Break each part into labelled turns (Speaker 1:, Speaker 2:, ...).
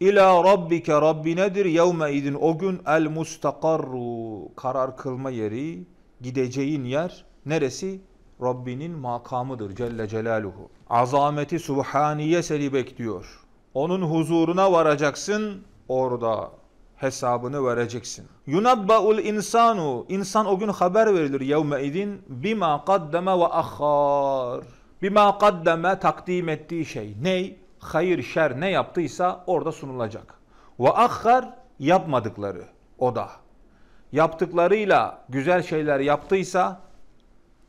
Speaker 1: İla rabbike rabbinedir yevme idin o gün el mustakarru karar kılma yeri gideceğin yer neresi? Rabbinin makamıdır Celle Celaluhu. Azameti subhaniye seni bekliyor. Onun huzuruna varacaksın orada hesabını vereceksin. Yunabbaul insanu insan o gün haber verilir yevme idin bima kaddeme ve ahhar. Bima kaddeme takdim ettiği şey. Ney? hayır şer ne yaptıysa orada sunulacak. Ve ahkar yapmadıkları o da. Yaptıklarıyla güzel şeyler yaptıysa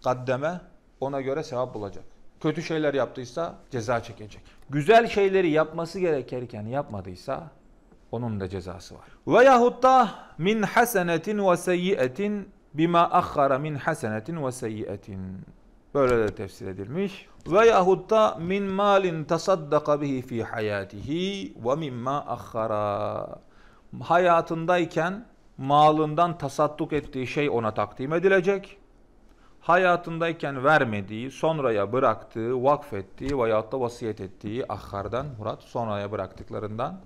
Speaker 1: kaddeme ona göre sevap bulacak. Kötü şeyler yaptıysa ceza çekecek. Güzel şeyleri yapması gerekirken yapmadıysa onun da cezası var. Ve yahut min hasenetin ve seyyiyetin bima ahhara min hasenetin ve seyyiyetin. Böyle de tefsir edilmiş. Ve yahut da min malin tasaddaka bihi fi hayatihi ve mimma akhara. Hayatındayken malından tasadduk ettiği şey ona takdim edilecek. Hayatındayken vermediği, sonraya bıraktığı, vakfettiği veyahut da vasiyet ettiği ahkardan, murat sonraya bıraktıklarından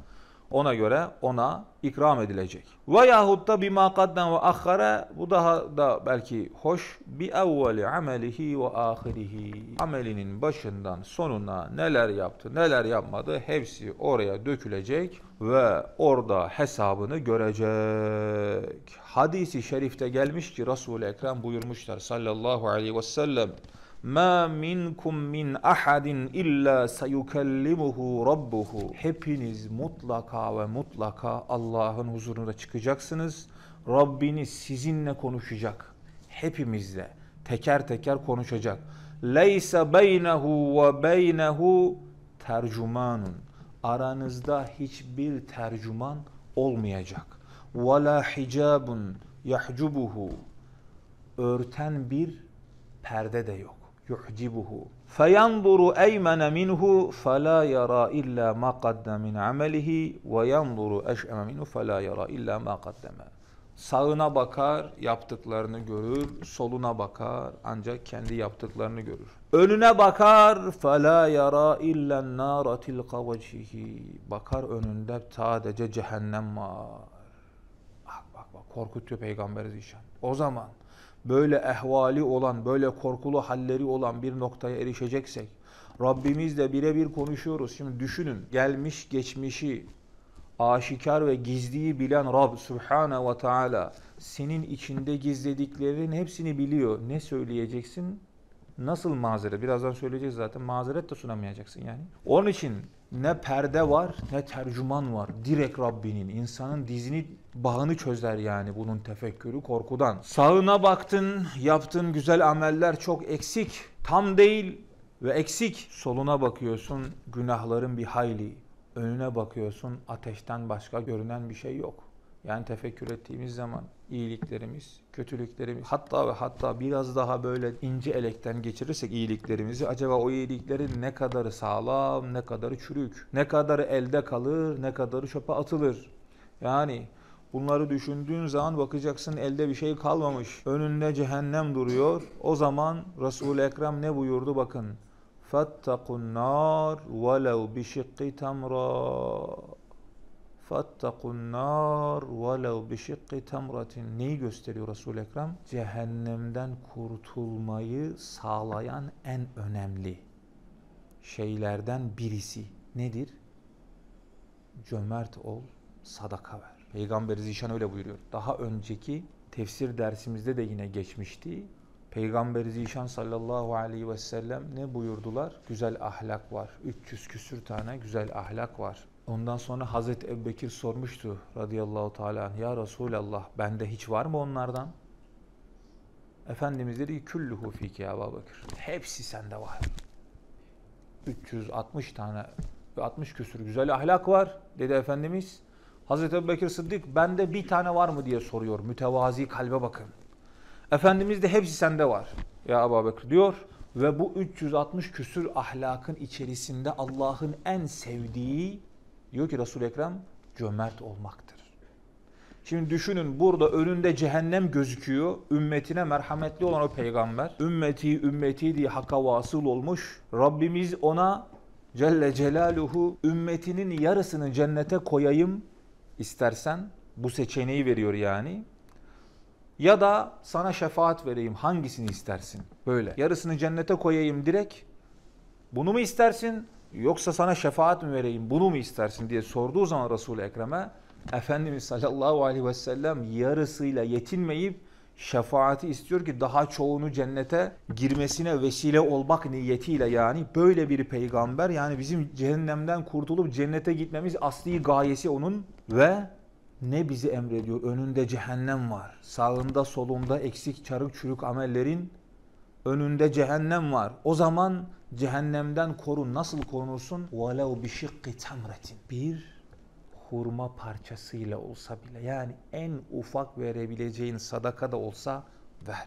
Speaker 1: ona göre ona ikram edilecek. Ve yahut da bima kadden ve ahhara bu daha da belki hoş bi evveli amelihi ve ahirihi. Amelinin başından sonuna neler yaptı neler yapmadı hepsi oraya dökülecek ve orada hesabını görecek. Hadisi şerifte gelmiş ki Resul-i Ekrem buyurmuşlar sallallahu aleyhi ve sellem Ma minkum min ahadin illa sayukallimuhu rabbuhu. Hepiniz mutlaka ve mutlaka Allah'ın huzurunda çıkacaksınız. Rabbiniz sizinle konuşacak. Hepimizle teker teker konuşacak. Leysa beynehu ve beynehu tercümanun. Aranızda hiçbir tercüman olmayacak. Ve la hicabun Örten bir perde de yok yu'cibuhu. Feyanzuru eymene minhu fela yara illa ma qaddeme min amelihi ve yanzuru eş'eme minhu fela yara illa ma qaddeme. Sağına bakar, yaptıklarını görür, soluna bakar ancak kendi yaptıklarını görür. Önüne bakar, fela yara illa nara tilka Bakar önünde sadece cehennem var. Bak bak bak korkutuyor peygamberi zişan. O zaman böyle ehvali olan, böyle korkulu halleri olan bir noktaya erişeceksek, Rabbimizle birebir konuşuyoruz. Şimdi düşünün, gelmiş geçmişi, aşikar ve gizliyi bilen Rab Sübhane ve Teala senin içinde gizlediklerinin hepsini biliyor. Ne söyleyeceksin? Nasıl mazeret? Birazdan söyleyeceğiz zaten. Mazeret de sunamayacaksın yani. Onun için ne perde var ne tercüman var. Direkt Rabbinin. insanın dizini bağını çözer yani bunun tefekkürü korkudan. Sağına baktın, yaptığın güzel ameller çok eksik, tam değil ve eksik. Soluna bakıyorsun günahların bir hayli. Önüne bakıyorsun ateşten başka görünen bir şey yok. Yani tefekkür ettiğimiz zaman iyiliklerimiz, kötülüklerimiz hatta ve hatta biraz daha böyle ince elekten geçirirsek iyiliklerimizi acaba o iyiliklerin ne kadarı sağlam, ne kadarı çürük, ne kadarı elde kalır, ne kadarı çöpe atılır. Yani bunları düşündüğün zaman bakacaksın elde bir şey kalmamış. Önünde cehennem duruyor. O zaman Resul-i Ekrem ne buyurdu bakın. فَاتَّقُوا النَّارِ bi بِشِقِّ tamra. فَاتَّقُوا النَّارِ وَلَوْ بِشِقِّ تَمْرَةٍ Neyi gösteriyor resul Ekrem? Cehennemden kurtulmayı sağlayan en önemli şeylerden birisi nedir? Cömert ol, sadaka ver. Peygamber Zişan öyle buyuruyor. Daha önceki tefsir dersimizde de yine geçmişti. Peygamberi Zişan sallallahu aleyhi ve sellem ne buyurdular? Güzel ahlak var. 300 küsür tane güzel ahlak var. Ondan sonra Hazreti Ebubekir sormuştu radıyallahu teala ya Resulallah bende hiç var mı onlardan? Efendimiz dedi küllühü fike ya Bakır. Hepsi sende var. 360 tane 60 küsür güzel ahlak var dedi Efendimiz. Hazreti Ebubekir Sıddık bende bir tane var mı diye soruyor. Mütevazi kalbe bakın. Efendimiz de hepsi sende var ya Ebu Bekir diyor. Ve bu 360 küsür ahlakın içerisinde Allah'ın en sevdiği diyor ki resul Ekrem cömert olmaktır. Şimdi düşünün burada önünde cehennem gözüküyor. Ümmetine merhametli olan o peygamber. Ümmeti ümmeti diye hakka vasıl olmuş. Rabbimiz ona Celle Celaluhu ümmetinin yarısını cennete koyayım istersen bu seçeneği veriyor yani ya da sana şefaat vereyim hangisini istersin? Böyle. Yarısını cennete koyayım direkt. Bunu mu istersin? Yoksa sana şefaat mi vereyim? Bunu mu istersin diye sorduğu zaman Resul-i Ekrem'e Efendimiz sallallahu aleyhi ve sellem yarısıyla yetinmeyip şefaati istiyor ki daha çoğunu cennete girmesine vesile olmak niyetiyle yani böyle bir peygamber yani bizim cehennemden kurtulup cennete gitmemiz asli gayesi onun ve ne bizi emrediyor? Önünde cehennem var. Sağında solunda eksik çarık çürük amellerin önünde cehennem var. O zaman cehennemden korun. Nasıl korunursun? وَلَوْ بِشِقِّ تَمْرَةٍ Bir hurma parçasıyla olsa bile yani en ufak verebileceğin sadaka da olsa ver.